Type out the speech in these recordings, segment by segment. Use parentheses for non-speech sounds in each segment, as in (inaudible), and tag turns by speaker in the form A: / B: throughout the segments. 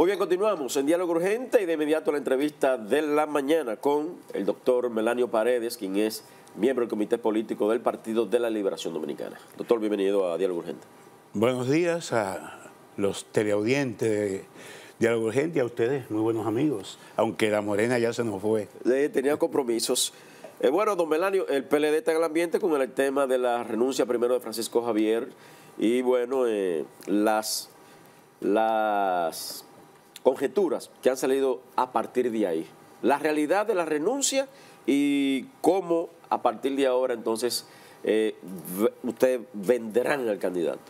A: Muy bien, continuamos en Diálogo Urgente y de inmediato la entrevista de la mañana con el doctor Melanio Paredes, quien es miembro del Comité Político del Partido de la Liberación Dominicana. Doctor, bienvenido a Diálogo Urgente.
B: Buenos días a los teleaudientes de Diálogo Urgente y a ustedes, muy buenos amigos, aunque la morena ya se nos fue.
A: tenía compromisos. Eh, bueno, don Melanio, el PLD está en el ambiente con el tema de la renuncia primero de Francisco Javier y bueno, eh, las... las conjeturas que han salido a partir de ahí. La realidad de la renuncia y cómo a partir de ahora entonces eh, ustedes venderán al candidato.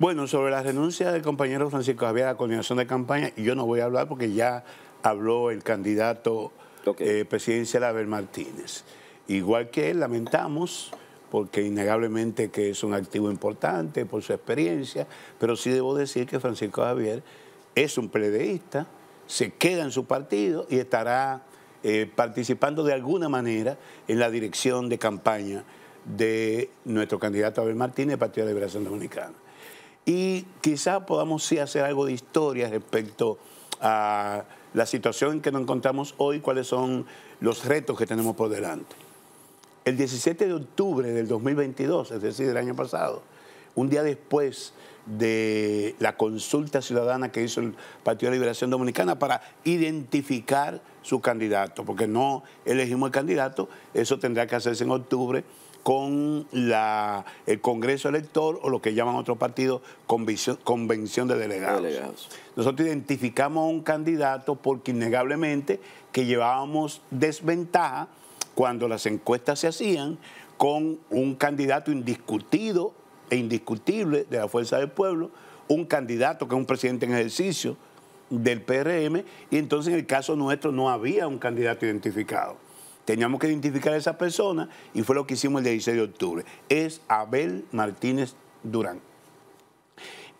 B: Bueno, sobre la renuncia del compañero Francisco Javier a la coordinación de campaña, yo no voy a hablar porque ya habló el candidato eh, presidencial Abel Martínez. Igual que él, lamentamos porque innegablemente que es un activo importante por su experiencia, pero sí debo decir que Francisco Javier es un pledeísta, se queda en su partido y estará eh, participando de alguna manera en la dirección de campaña de nuestro candidato Abel Martínez, Partido de Liberación Dominicana. Y quizás podamos sí hacer algo de historia respecto a la situación en que nos encontramos hoy, cuáles son los retos que tenemos por delante. El 17 de octubre del 2022, es decir, del año pasado, un día después de la consulta ciudadana que hizo el Partido de Liberación Dominicana para identificar su candidato, porque no elegimos el candidato, eso tendrá que hacerse en octubre con el Congreso Elector o lo que llaman otros partidos convención, convención de delegados. delegados. Nosotros identificamos a un candidato porque innegablemente que llevábamos desventaja cuando las encuestas se hacían con un candidato indiscutido e indiscutible de la Fuerza del Pueblo, un candidato que es un presidente en ejercicio del PRM, y entonces en el caso nuestro no había un candidato identificado. Teníamos que identificar a esa persona y fue lo que hicimos el 16 de octubre. Es Abel Martínez Durán.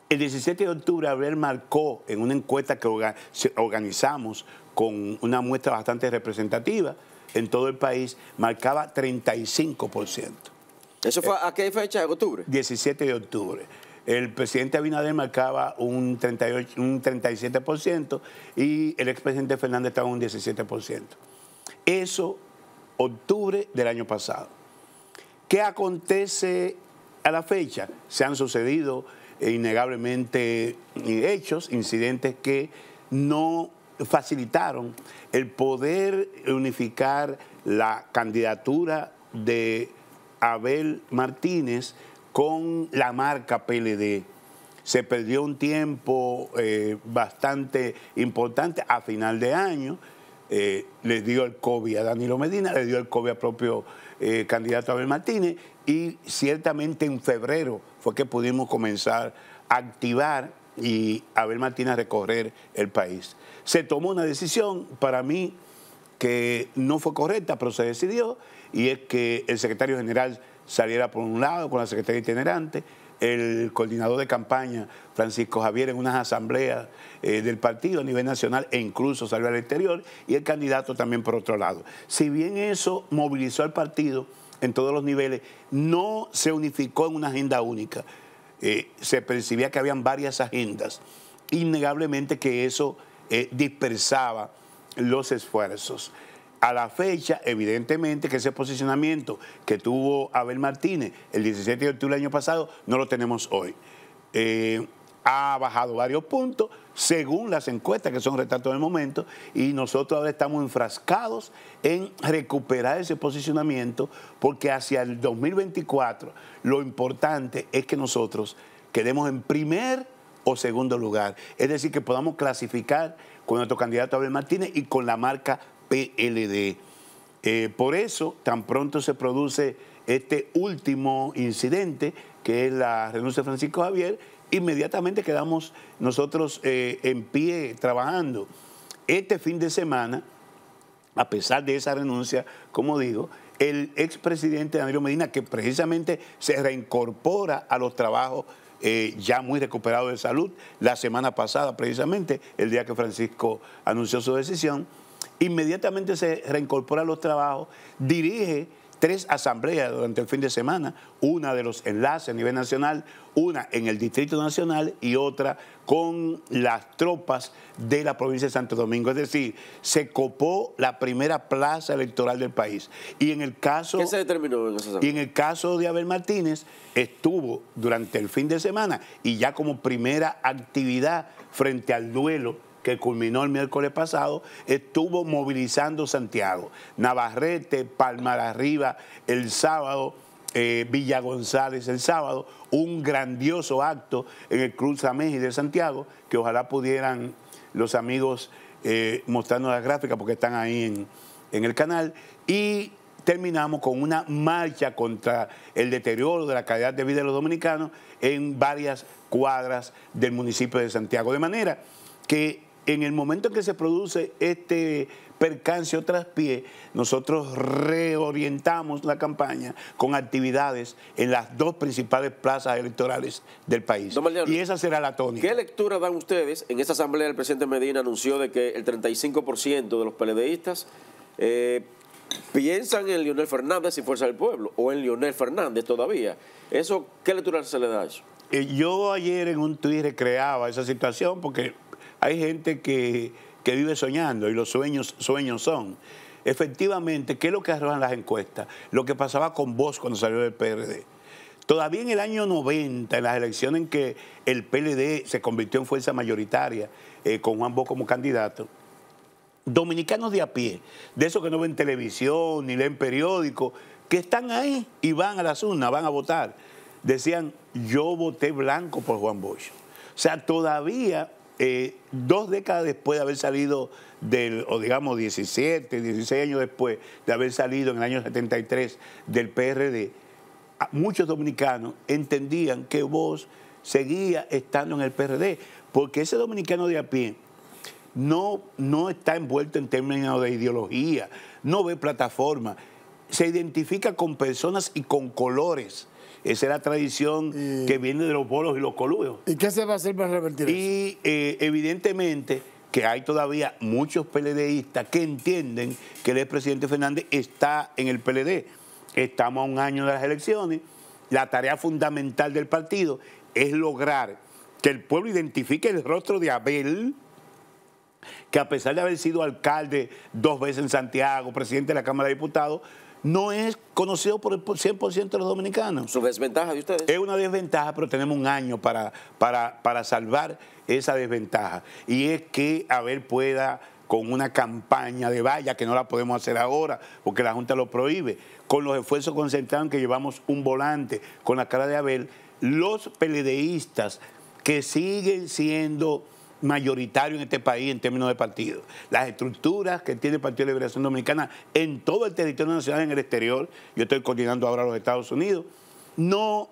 B: El 17 de octubre Abel marcó en una encuesta que organizamos con una muestra bastante representativa en todo el país, marcaba 35%.
A: ¿Eso fue a qué fecha de octubre?
B: 17 de octubre. El presidente Abinader marcaba un, 38, un 37% y el expresidente Fernández estaba un 17%. Eso, octubre del año pasado. ¿Qué acontece a la fecha? Se han sucedido eh, innegablemente eh, hechos, incidentes que no facilitaron el poder unificar la candidatura de Abel Martínez con la marca PLD. Se perdió un tiempo eh, bastante importante a final de año. Eh, le dio el COVID a Danilo Medina, le dio el COVID al propio eh, candidato Abel Martínez y ciertamente en febrero fue que pudimos comenzar a activar y Abel Martínez a recorrer el país. Se tomó una decisión, para mí que no fue correcta, pero se decidió, y es que el secretario general saliera por un lado con la secretaria itinerante, el coordinador de campaña, Francisco Javier, en unas asambleas eh, del partido a nivel nacional e incluso salió al exterior, y el candidato también por otro lado. Si bien eso movilizó al partido en todos los niveles, no se unificó en una agenda única. Eh, se percibía que habían varias agendas. Innegablemente que eso eh, dispersaba los esfuerzos. A la fecha, evidentemente que ese posicionamiento que tuvo Abel Martínez el 17 de octubre del año pasado no lo tenemos hoy. Eh, ha bajado varios puntos según las encuestas que son retratos del momento y nosotros ahora estamos enfrascados en recuperar ese posicionamiento porque hacia el 2024 lo importante es que nosotros quedemos en primer segundo lugar. Es decir, que podamos clasificar con nuestro candidato Abel Martínez y con la marca PLD. Eh, por eso, tan pronto se produce este último incidente, que es la renuncia de Francisco Javier, inmediatamente quedamos nosotros eh, en pie trabajando. Este fin de semana, a pesar de esa renuncia, como digo, el expresidente Danilo Medina, que precisamente se reincorpora a los trabajos eh, ya muy recuperado de salud, la semana pasada precisamente, el día que Francisco anunció su decisión, inmediatamente se reincorpora a los trabajos, dirige tres asambleas durante el fin de semana, una de los enlaces a nivel nacional, una en el Distrito Nacional y otra con las tropas de la provincia de Santo Domingo. Es decir, se copó la primera plaza electoral del país. Y en el caso, y en el caso de Abel Martínez, estuvo durante el fin de semana y ya como primera actividad frente al duelo que culminó el miércoles pasado, estuvo movilizando Santiago. Navarrete, Palmar Arriba el sábado, eh, Villa González el sábado, un grandioso acto en el Cruz Ameji de Santiago, que ojalá pudieran los amigos eh, mostrarnos las gráficas porque están ahí en, en el canal. Y terminamos con una marcha contra el deterioro de la calidad de vida de los dominicanos en varias cuadras del municipio de Santiago. De manera que en el momento en que se produce este percance o traspié, nosotros reorientamos la campaña con actividades en las dos principales plazas electorales
A: del país. y esa será la tónica. ¿Qué lectura dan ustedes? En esta asamblea el presidente Medina anunció de que el 35% de los peledeístas eh, piensan en Leonel Fernández y Fuerza del Pueblo, o en Leonel Fernández todavía. Eso, ¿Qué lectura se le da a eso?
B: Eh, yo ayer en un tuit recreaba esa situación porque hay gente que, vive soñando y los sueños, sueños son. Efectivamente, ¿qué es lo que arrojan las encuestas? Lo que pasaba con vos cuando salió del PRD. Todavía en el año 90, en las elecciones en que el PLD se convirtió en fuerza mayoritaria eh, con Juan Bosch como candidato, dominicanos de a pie, de esos que no ven televisión ni leen periódico, que están ahí y van a las urnas, van a votar, decían, yo voté blanco por Juan Bosch. O sea, todavía eh, dos décadas después de haber salido del, o digamos 17, 16 años después de haber salido en el año 73 del PRD, muchos dominicanos entendían que vos seguía estando en el PRD, porque ese dominicano de a pie no, no está envuelto en términos de ideología, no ve plataforma, se identifica con personas y con colores. Esa es la tradición que viene de los bolos y los colueos. ¿Y qué se va a hacer para revertir eso? Y eh, evidentemente que hay todavía muchos PLDistas que entienden que el expresidente Fernández está en el PLD. Estamos a un año de las elecciones. La tarea fundamental del partido es lograr que el pueblo identifique el rostro de Abel, que a pesar de haber sido alcalde dos veces en Santiago, presidente de la Cámara de Diputados, no es conocido por el 100% de los dominicanos. ¿Su desventaja de ustedes? Es una desventaja, pero tenemos un año para, para, salvar esa desventaja. Y es que Abel pueda con una campaña de valla, que no la podemos hacer ahora porque la Junta lo prohíbe, con los esfuerzos concentrados en que llevamos un volante con la cara de Abel, los peledeístas que siguen siendo mayoritario en este país en términos de partido. Las estructuras que tiene el Partido de Liberación Dominicana en todo el territorio nacional, en el exterior, yo estoy coordinando ahora los Estados Unidos, no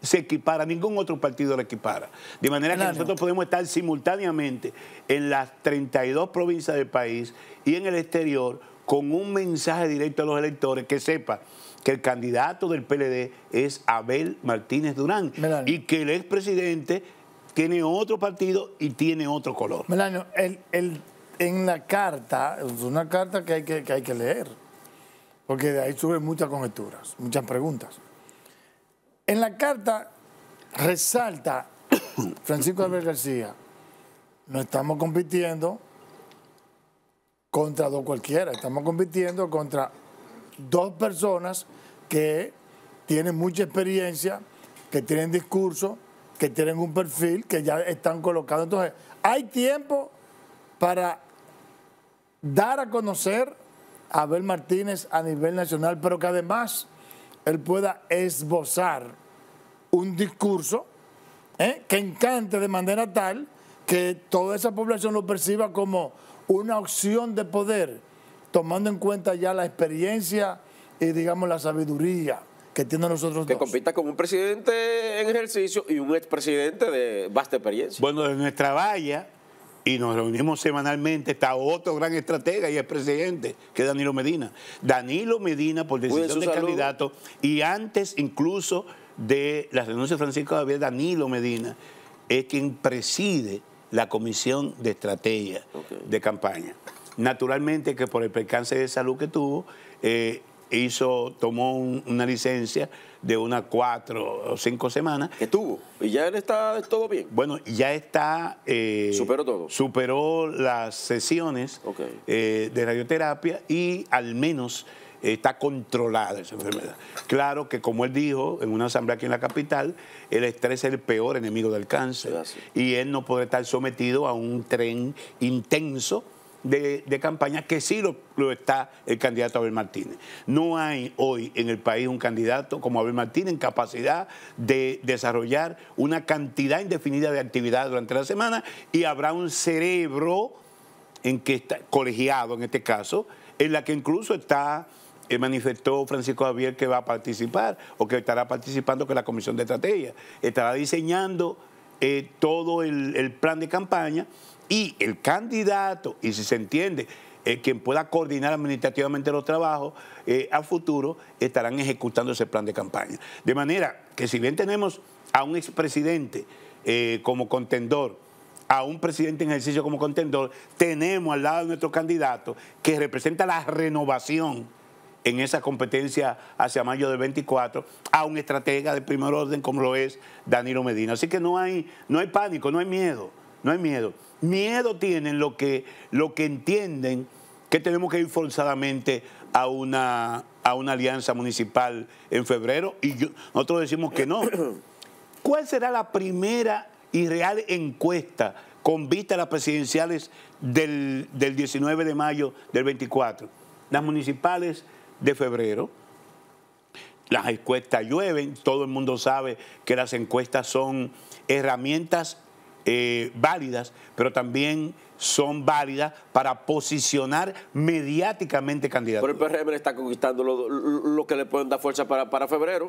B: se equipara, ningún otro partido la equipara. De manera que nosotros podemos estar simultáneamente en las 32 provincias del país y en el exterior con un mensaje directo a los electores que sepa que el candidato del PLD es Abel Martínez Durán y que el expresidente tiene otro partido y tiene otro color.
C: Melano, en la carta, es una carta que hay que, que hay que leer, porque de ahí suben muchas conjeturas, muchas preguntas. En la carta resalta (coughs) Francisco Albert García, no estamos compitiendo contra dos cualquiera, estamos compitiendo contra dos personas que tienen mucha experiencia, que tienen discurso, que tienen un perfil, que ya están colocados... Entonces, hay tiempo para dar a conocer a Abel Martínez a nivel nacional, pero que además él pueda esbozar un discurso ¿eh? que encante de manera tal que toda esa población lo perciba como una opción de poder, tomando en cuenta ya la experiencia y digamos la sabiduría
A: que entiendan nosotros Que compita con un presidente en ejercicio y un expresidente de vasta experiencia. Bueno,
B: de nuestra valla, y nos reunimos semanalmente, está otro gran estratega y expresidente, que es Danilo Medina. Danilo Medina, por decisión de candidato, y antes incluso de la renuncia de Francisco Javier, Danilo Medina es quien preside la comisión de estrategia de campaña. Naturalmente que por el percance de salud que tuvo, eh, hizo, tomó una licencia de unas cuatro o cinco semanas. Que tuvo. Y ya él está todo bien. Bueno, ya está. Eh, superó todo. Superó las sesiones eh, de radioterapia y al menos está controlada esa enfermedad. Claro que como él dijo en una asamblea aquí en la capital, el estrés es el peor enemigo del cáncer y él no podrá estar sometido a un tren intenso de, campaña que sí lo, está el candidato Abel Martínez. No hay hoy en el país un candidato como Abel Martínez en capacidad de desarrollar una cantidad indefinida de actividad durante la semana y habrá un cerebro en que está, colegiado en este caso, en la que incluso está eh, manifestó Francisco Javier que va a participar o que estará participando que la Comisión de Estrategia. Estará diseñando eh, todo el plan de campaña y el candidato, y si se entiende, eh, quien pueda coordinar administrativamente los trabajos eh, a futuro, estarán ejecutando ese plan de campaña. De manera que si bien tenemos a un expresidente eh, como contendor, a un presidente en ejercicio como contendor, tenemos al lado de nuestro candidato que representa la renovación en esa competencia hacia mayo del 24 a un estratega de primer orden como lo es Danilo Medina. Así que no hay, no hay pánico, no hay miedo no hay miedo. Miedo tienen lo que, lo que entienden que tenemos que ir forzadamente a una, a una alianza municipal en febrero y nosotros decimos que no. (clears throat) ¿Cuál será la primera y real encuesta con vista a las presidenciales del, del 19 de mayo del 24? Las municipales de febrero. Las encuestas llueven, todo el mundo sabe que las encuestas son herramientas eh, válidas, pero también son válidas para posicionar mediáticamente candidatos.
A: Pero el PRM está conquistando lo, que le pueden dar fuerza para, para febrero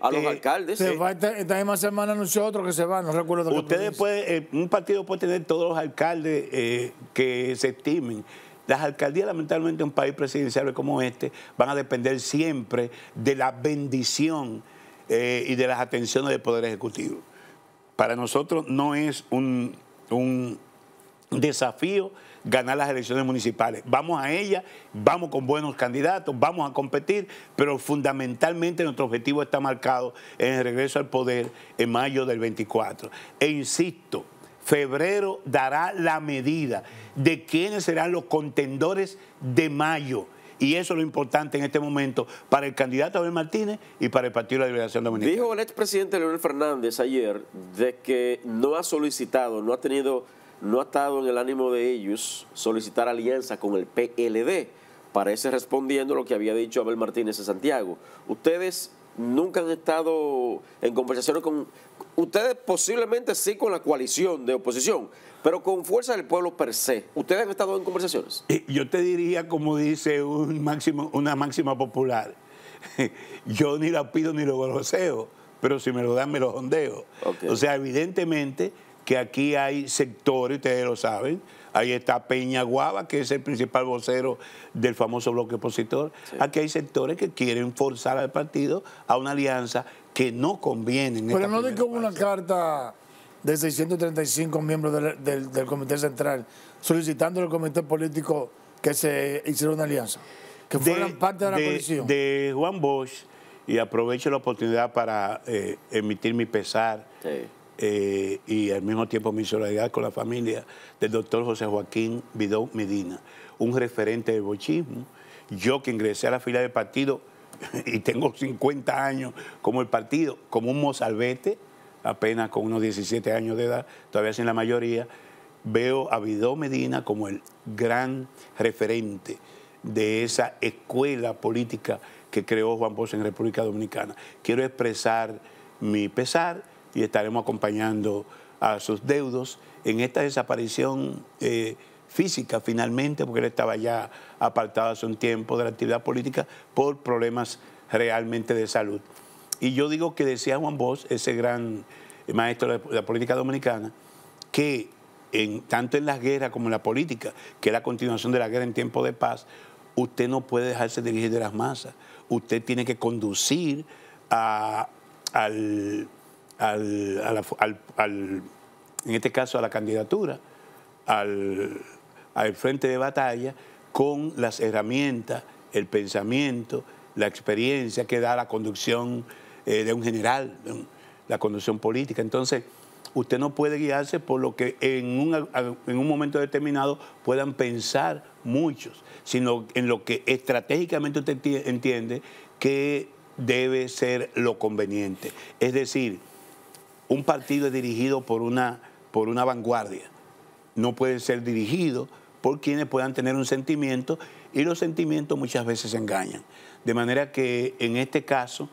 A: a los este, alcaldes.
B: esta, misma semana anunció
C: otro que se va, no recuerdo.
B: ustedes puede, eh, un partido puede tener todos los alcaldes eh, que se estimen. Las alcaldías, lamentablemente, en un país presidencial como este, van a depender siempre de la bendición y de las atenciones del Poder Ejecutivo. Para nosotros no es un, desafío ganar las elecciones municipales. Vamos a ellas, vamos con buenos candidatos, vamos a competir, pero fundamentalmente nuestro objetivo está marcado en el regreso al poder en mayo del 24. E insisto, febrero dará la medida de quiénes serán los contendores de mayo. Y eso es lo importante en este momento para el candidato Abel Martínez y para el Partido de la Liberación Dominicana.
A: Dijo el expresidente Leonel Fernández ayer de que no ha solicitado, no ha tenido, no ha estado en el ánimo de ellos solicitar alianza con el PLD. Parece respondiendo lo que había dicho Abel Martínez de Santiago. Ustedes nunca han estado en conversaciones con ustedes, posiblemente sí con la coalición de oposición, pero con fuerza del pueblo per se. ¿Ustedes han estado en conversaciones?
B: Eh, yo te diría, como dice un máximo, una máxima popular, (laughs) yo ni la pido ni lo goloseo, pero si me lo dan me lo ondeo. O sea, evidentemente que aquí hay sectores, ustedes lo saben, Ahí está Peña Guava, que es el principal vocero del famoso bloque opositor. Aquí hay sectores que quieren forzar al partido a una alianza que no conviene. Pero
C: no de una carta de 635 miembros del, Comité Central solicitando al Comité Político que se hiciera una alianza, que fueran parte de la coalición.
B: De Juan Bosch, y aprovecho la oportunidad para eh, emitir mi pesar. Sí eh, y al mismo tiempo mi solidaridad con la familia del doctor José Joaquín Vidó Medina, un referente del bochismo. Yo que ingresé a la fila del partido (laughs) y tengo 50 años como el partido, como un mozalbete, apenas con unos 17 años de edad, todavía sin la mayoría, veo a Bidó Medina como el gran referente de esa escuela política que creó Juan Bosch en República Dominicana. Quiero expresar mi pesar y estaremos acompañando a sus deudos en esta desaparición eh, física finalmente, porque él estaba ya apartado hace un tiempo de la actividad política por problemas realmente de salud. Y yo digo que decía Juan Bosch, ese gran maestro de la política dominicana, que en, tanto en las guerras como en la política, que es la continuación de la guerra en tiempo de paz, usted no puede dejarse dirigir de las masas. Usted tiene que conducir a, al al, en este caso a la candidatura, al, frente de batalla, con las herramientas, el pensamiento, la experiencia que da la conducción eh, de un general, la conducción política. Entonces, usted no puede guiarse por lo que en un, en un momento determinado puedan pensar muchos, sino en lo que estratégicamente usted entiende que debe ser lo conveniente. Es decir, un partido es dirigido por una, por una vanguardia. No puede ser dirigido por quienes puedan tener un sentimiento y los sentimientos muchas veces engañan. De manera que en este caso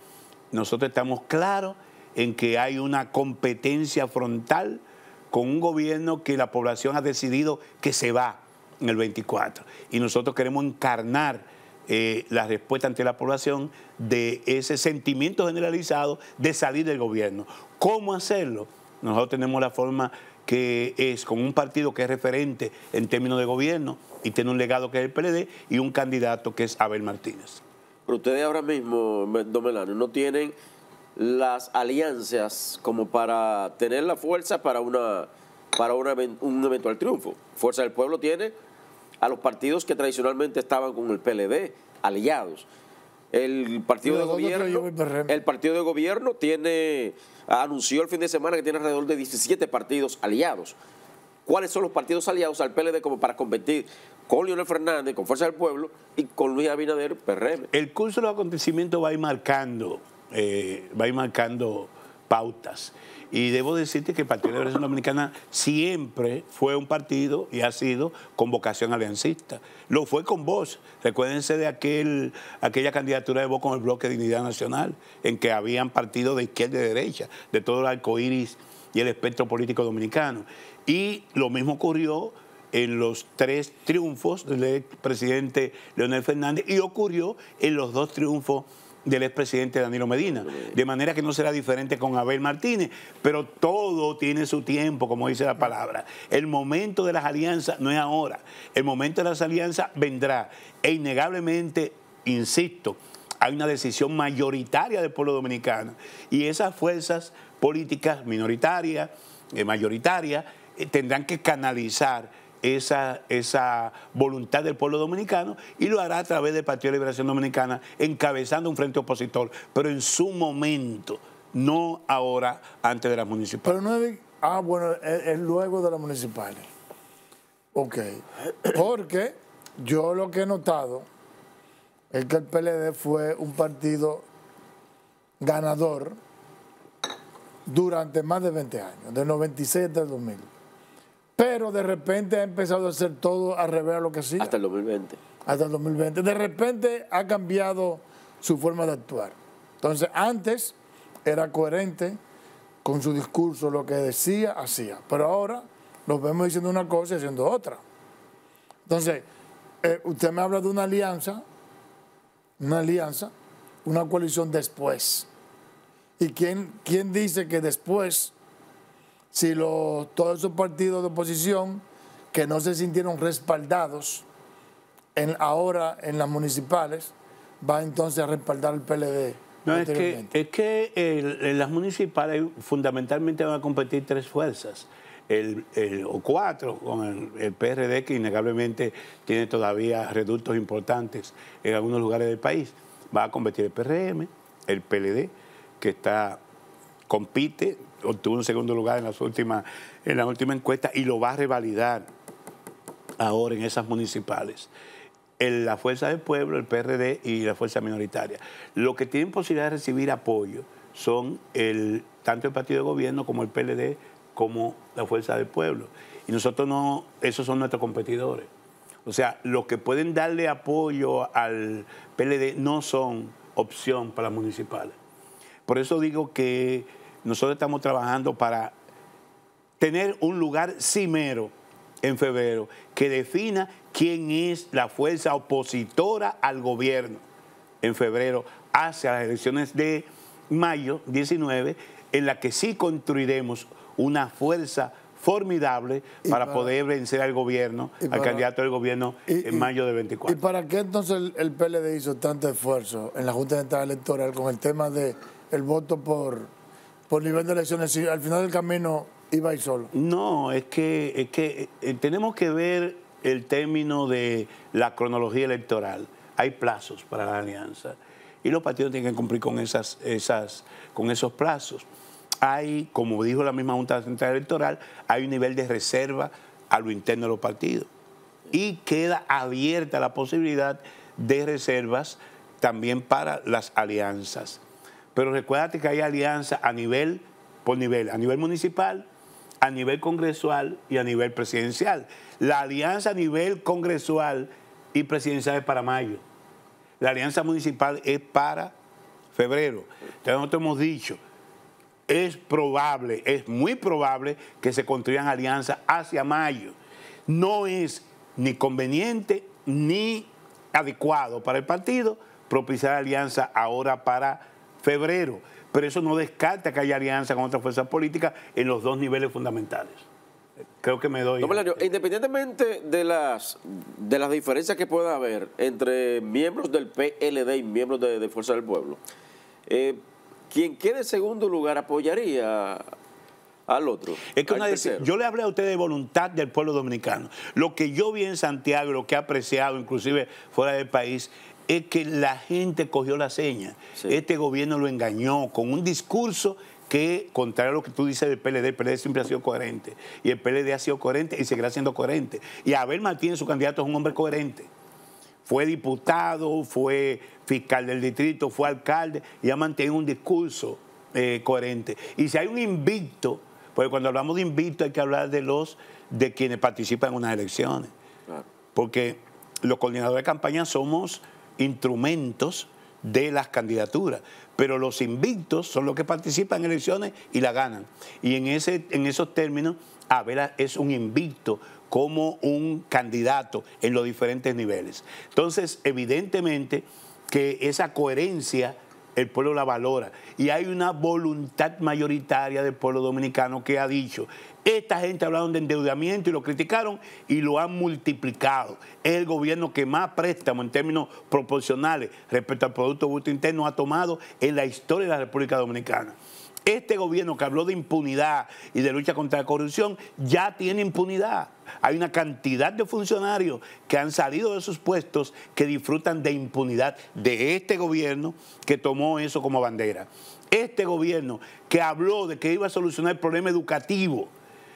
B: nosotros estamos claros en que hay una competencia frontal con un gobierno que la población ha decidido que se va en el 24 y nosotros queremos encarnar eh, la respuesta ante la población de ese sentimiento generalizado de salir del gobierno. ¿Cómo hacerlo? Nosotros tenemos la forma que es con un partido que es referente en términos de gobierno y tiene un legado que es el PLD y un candidato que es Abel Martínez.
A: Pero ustedes ahora mismo, Don Melano, no tienen las alianzas como para tener la fuerza para, una, para un eventual triunfo. Fuerza del Pueblo tiene a los partidos que tradicionalmente estaban con el PLD, aliados. El partido, de gobierno, el partido de gobierno tiene anunció el fin de semana que tiene alrededor de 17 partidos aliados. ¿Cuáles son los partidos aliados al PLD como para competir con Leonel Fernández, con Fuerza del Pueblo y con Luis Abinader, PRM? Pues, el curso de los
B: acontecimientos va eh, va a ir marcando pautas. Y debo decirte que el Partido de la Dominicana siempre fue un partido y ha sido con vocación aliancista. Lo fue con vos. Recuérdense de aquel, aquella candidatura de vos con el Bloque de Dignidad Nacional, en que habían partido de izquierda y de derecha, de todo el arco iris y el espectro político dominicano. Y lo mismo ocurrió en los tres triunfos del presidente Leonel Fernández y ocurrió en los dos triunfos del expresidente Danilo Medina. De manera que no será diferente con Abel Martínez, pero todo tiene su tiempo, como dice la palabra. El momento de las alianzas no es ahora, el momento de las alianzas vendrá. E innegablemente, insisto, hay una decisión mayoritaria del pueblo dominicano y esas fuerzas políticas minoritarias, eh, mayoritarias, eh, tendrán que canalizar esa, esa voluntad del pueblo dominicano y lo hará a través del Partido de Liberación Dominicana, encabezando un frente opositor, pero en su momento, no ahora, antes de las
C: municipales. ah, bueno, es, luego de las municipales. Ok. Porque yo lo que he notado es que el PLD fue un partido ganador durante más de 20 años, del 96 hasta el 2000. Pero de repente ha empezado a hacer todo al revés a lo que hacía. Hasta el 2020. Hasta el 2020. De repente ha cambiado su forma de actuar. Entonces, antes era coherente con su discurso, lo que decía, hacía. Pero ahora lo vemos diciendo una cosa y haciendo otra. Entonces, eh, usted me habla de una alianza, una alianza, una coalición después. ¿Y quién, quién dice que después si todos esos partidos de oposición que no se sintieron respaldados en, ahora en las municipales, va entonces a respaldar el PLD. No, es que,
B: es que en las municipales fundamentalmente van a competir tres fuerzas. El, o cuatro con el, el, PRD, que innegablemente tiene todavía reductos importantes en algunos lugares del país. Va a competir el PRM, el PLD, que está compite, obtuvo un segundo lugar en, las últimas, en la última encuesta y lo va a revalidar ahora en esas municipales. la Fuerza del Pueblo, el PRD y la Fuerza Minoritaria. Lo que tienen posibilidad de recibir apoyo son el, tanto el Partido de Gobierno como el PLD como la Fuerza del Pueblo. Y nosotros no, esos son nuestros competidores. O sea, los que pueden darle apoyo al PLD no son opción para las municipales. Por eso digo que nosotros estamos trabajando para tener un lugar cimero en febrero que defina quién es la fuerza opositora al gobierno en febrero hacia las elecciones de mayo 19, en la que sí construiremos una fuerza formidable para, poder vencer al gobierno, al candidato del
C: gobierno en mayo de 24. ¿Y para qué entonces el, PLD hizo tanto esfuerzo en la Junta Central Electoral con el tema del voto por, por nivel de elecciones, si al final del camino iba ir solo.
B: No, es que, que eh, tenemos que ver el término de la cronología electoral. Hay plazos para la alianza y los partidos tienen que cumplir con, esas, esas, con esos plazos. Hay, como dijo la misma Junta Central Electoral, hay un nivel de reserva a lo interno de los partidos y queda abierta la posibilidad de reservas también para las alianzas. Pero recuérdate que hay alianza a nivel, por nivel, a nivel municipal, a nivel congresual y a nivel presidencial. La alianza a nivel congresual y presidencial es para mayo. La alianza municipal es para febrero. Entonces nosotros hemos dicho, es probable, es muy probable que se construyan alianzas hacia mayo. No es ni conveniente ni adecuado para el partido propiciar alianza ahora para febrero. Pero eso no descarta que haya alianza con otras fuerzas políticas en los dos niveles fundamentales. Creo que me doy. No,
A: e independientemente de las, de las diferencias que pueda haber entre miembros del PLD y miembros de, Fuerza del Pueblo, eh, quien quede en segundo lugar apoyaría al otro. Es que una yo
B: le hablé a usted de voluntad del pueblo dominicano. Lo que yo vi en Santiago, lo que he apreciado, inclusive fuera del país, es que la gente cogió la seña. Este gobierno lo engañó con un discurso que, contrario a lo que tú dices del PLD, el PLD siempre ha sido coherente. Y el PLD ha sido coherente y seguirá siendo coherente. Y Abel Martínez, su candidato, es un hombre coherente. Fue diputado, fue fiscal del distrito, fue alcalde y mantiene un discurso eh, coherente. Y si hay un invicto, porque cuando hablamos de invicto hay que hablar de los de quienes participan en unas elecciones. Porque los coordinadores de campaña somos instrumentos de las candidaturas, pero los invictos son los que participan en elecciones y la ganan. Y en, ese, en esos términos, Abela ah, es un invicto como un candidato en los diferentes niveles. Entonces, evidentemente que esa coherencia el pueblo la valora y hay una voluntad mayoritaria del pueblo dominicano que ha dicho, esta gente hablaron de endeudamiento y lo criticaron y lo han multiplicado. Es el gobierno que más préstamo en términos proporcionales respecto al Producto Bruto Interno ha tomado en la historia de la República Dominicana. Este gobierno que habló de impunidad y de lucha contra la corrupción ya tiene impunidad. Hay una cantidad de funcionarios que han salido de sus puestos que disfrutan de impunidad de este gobierno que tomó eso como bandera. Este gobierno que habló de que iba a solucionar el problema educativo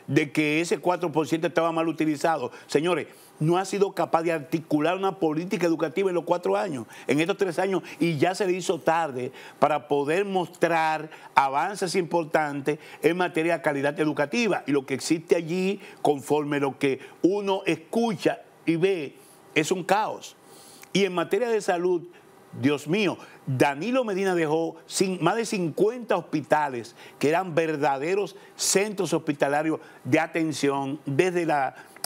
B: de que ese 4% estaba mal utilizado. Señores, no ha sido capaz de articular una política educativa en los cuatro años, en estos tres años, y ya se le hizo tarde para poder mostrar avances importantes en materia de calidad educativa. Y lo que existe allí, conforme lo que uno escucha y ve, es un caos. Y en materia de salud, Dios mío, Danilo Medina dejó sin, más de 50 hospitales que eran verdaderos centros hospitalarios de atención desde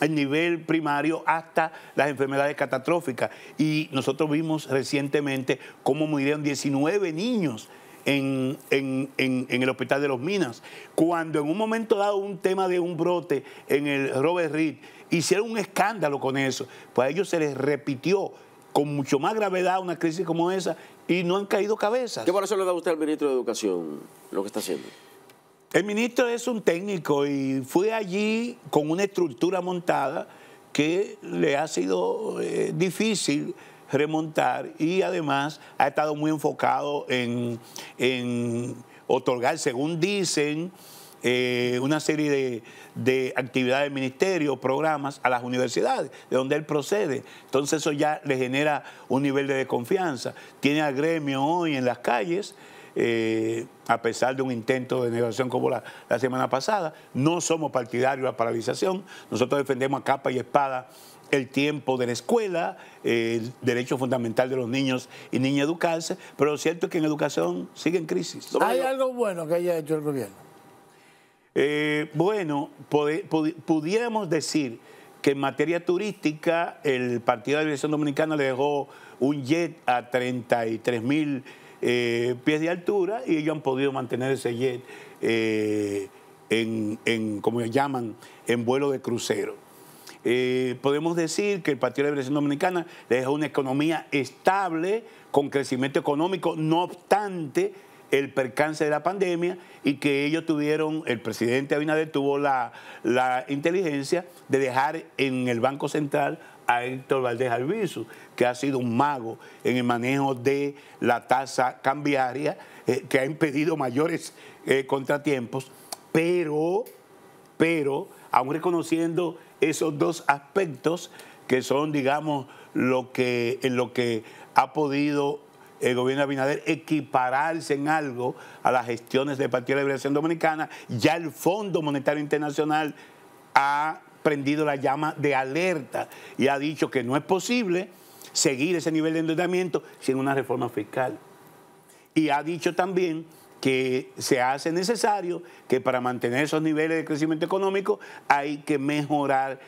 B: el nivel primario hasta las enfermedades catastróficas. Y nosotros vimos recientemente cómo murieron 19 niños en, en, el Hospital de los Minas. Cuando en un momento dado un tema de un brote en el Robert Reed, hicieron un escándalo con eso, pues a ellos se les repitió con mucho más gravedad una crisis como esa y no han caído
A: cabezas. ¿Qué por eso le da usted al ministro de Educación lo que está haciendo? El ministro es un
B: técnico y fue allí con una estructura montada que le ha sido eh, difícil remontar y además ha estado muy enfocado en, en otorgar, según dicen, eh, una serie de, actividades del ministerio, programas a las universidades, de donde él procede. Entonces eso ya le genera un nivel de desconfianza. Tiene al gremio hoy en las calles. Eh, a pesar de un intento de negociación como la, semana pasada. No somos partidarios de la paralización, nosotros defendemos a capa y espada el tiempo de la escuela, el derecho fundamental de los niños y niñas educarse, pero lo cierto es que en educación sigue en crisis. Hay
C: algo bueno que haya hecho el gobierno.
B: Eh, bueno, pudiéramos decir que en materia turística el Partido de la Dominicana le dejó un jet a 33 mil eh, pies de altura y ellos han podido mantener ese jet eh, en, como llaman, en vuelo de crucero. podemos decir que el Partido de la Liberación Dominicana le dejó una economía estable, con crecimiento económico, no obstante el percance de la pandemia y que ellos tuvieron, el presidente Abinader tuvo la, inteligencia de dejar en el Banco Central a Héctor Valdés Alviso que ha sido un mago en el manejo de la tasa cambiaria, eh, que ha impedido mayores eh, contratiempos, pero, pero, aún reconociendo esos dos aspectos que son, digamos, lo que, en lo que ha podido el gobierno de Abinader equipararse en algo a las gestiones del Partido de Liberación Dominicana. Ya el Fondo Monetario Internacional ha prendido la llama de alerta y ha dicho que no es posible seguir ese nivel de endeudamiento sin una reforma fiscal. Y ha dicho también que se hace necesario que para mantener esos niveles de crecimiento económico hay que mejorar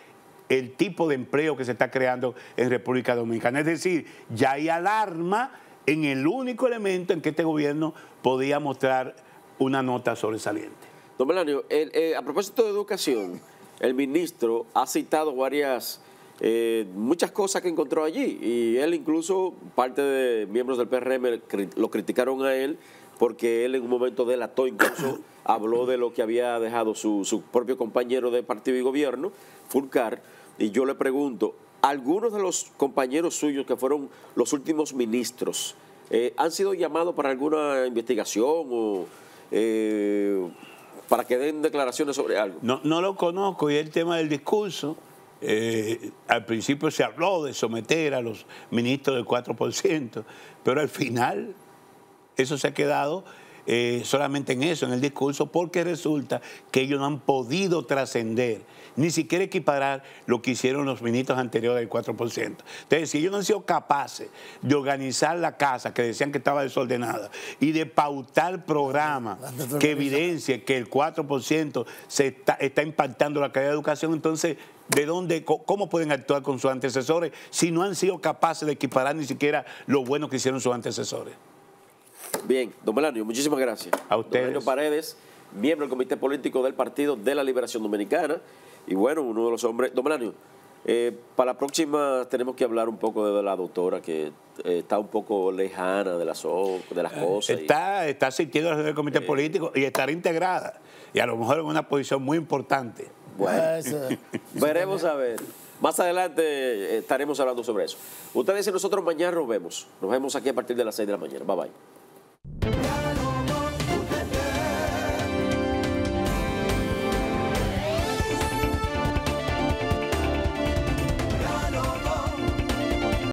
B: el tipo de empleo que se está creando en República Dominicana. Es decir, ya hay alarma en el único elemento en que este gobierno podía mostrar una nota sobresaliente.
A: Don Melanio, eh, a propósito de educación, el ministro ha citado varias, eh, muchas cosas que encontró allí y él incluso, parte de miembros del PRM lo criticaron a él porque él en un momento delató, incluso (coughs) habló de lo que había dejado su, su propio compañero de partido y gobierno, Fulcar, y yo le pregunto, algunos de los compañeros suyos que fueron los últimos ministros eh, han sido llamados para alguna investigación o eh, para que den declaraciones sobre algo.
B: No, lo conozco y el tema del discurso. Eh, al principio se habló de someter a los ministros del 4%, pero al final eso se ha quedado eh, solamente en eso, en el discurso, porque resulta que ellos no han podido trascender, ni siquiera equiparar lo que hicieron los ministros anteriores del 4%. Entonces, si ellos no han sido capaces de organizar la casa, que decían que estaba desordenada, y de pautar programas ah, que evidencie que el 4% se está, está impactando la calidad de educación, entonces de dónde, cómo pueden actuar con sus antecesores si no han sido capaces de equiparar ni siquiera lo bueno que hicieron sus antecesores.
A: Bien, don Melanio, muchísimas gracias. A ustedes. Don Paredes, miembro del Comité Político del Partido de la Liberación Dominicana. Y bueno, uno de los hombres. Don Melanio, eh, para la próxima tenemos que hablar un poco de la doctora que eh, está un poco lejana de las, de las cosas. Está, está asistiendo al comité eh. político y estará integrada y a lo mejor en una posición
B: muy importante.
A: Bueno, ah, (laughs) veremos a ver. Más adelante estaremos hablando sobre eso. Ustedes y nosotros mañana nos vemos. Nos vemos aquí a partir de las 6 de la mañana. Bye bye.